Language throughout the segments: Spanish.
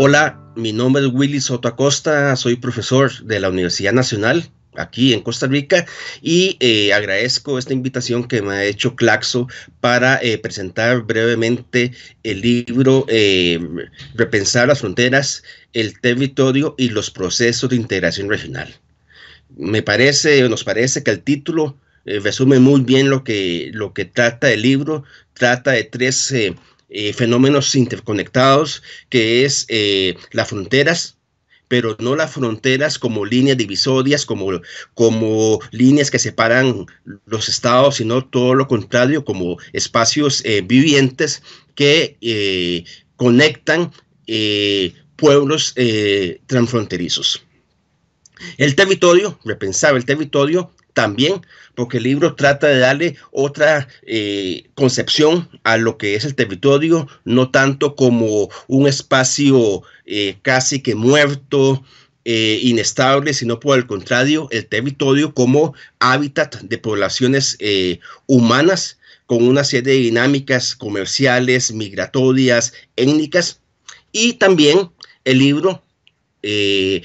Hola, mi nombre es Willy Soto Acosta, soy profesor de la Universidad Nacional aquí en Costa Rica y eh, agradezco esta invitación que me ha hecho Claxo para eh, presentar brevemente el libro eh, Repensar las fronteras, el territorio y los procesos de integración regional. Me parece, nos parece que el título resume muy bien lo que, lo que trata el libro, trata de tres eh, fenómenos interconectados, que es eh, las fronteras, pero no las fronteras como líneas divisorias, como, como líneas que separan los estados, sino todo lo contrario, como espacios eh, vivientes que conectan pueblos transfronterizos. El territorio, repensaba el territorio también, porque el libro trata de darle otra eh, concepción a lo que es el territorio, no tanto como un espacio eh, casi que muerto, eh, inestable, sino por el contrario, el territorio como hábitat de poblaciones humanas con una serie de dinámicas comerciales, migratorias, étnicas, y también el libro eh,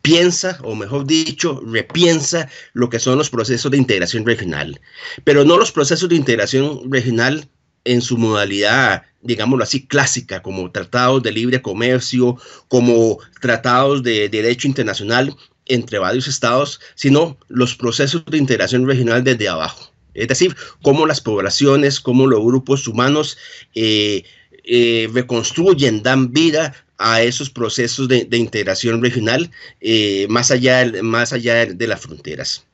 piensa, o mejor dicho, repiensa lo que son los procesos de integración regional, pero no los procesos de integración regional en su modalidad, digámoslo así, clásica, como tratados de libre comercio, como tratados de derecho internacional entre varios estados, sino los procesos de integración regional desde abajo. Es decir, cómo las poblaciones, cómo los grupos humanos eh, eh, reconstruyen, dan vida a esos procesos de, integración regional eh, más, allá, más allá de las fronteras.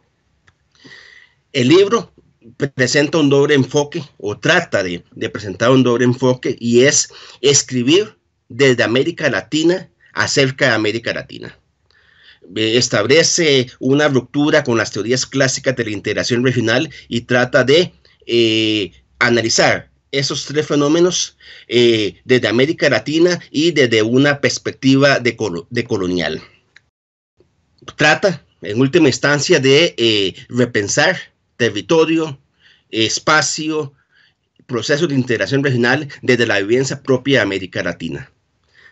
El libro presenta un doble enfoque o trata de, presentar un doble enfoque y es escribir desde América Latina acerca de América Latina. Eh, establece una ruptura con las teorías clásicas de la integración regional y trata de eh, analizar esos tres fenómenos eh, desde América Latina y desde una perspectiva de, colonial. Trata, en última instancia, de eh, repensar territorio, espacio, proceso de integración regional desde la vivencia propia de América Latina.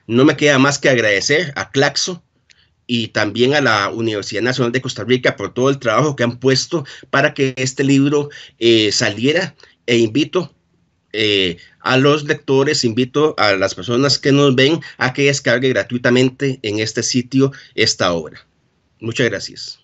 No me queda más que agradecer a Claxo y también a la Universidad Nacional de Costa Rica por todo el trabajo que han puesto para que este libro eh, saliera e invito eh, a los lectores, invito a las personas que nos ven a que descargue gratuitamente en este sitio esta obra. Muchas gracias.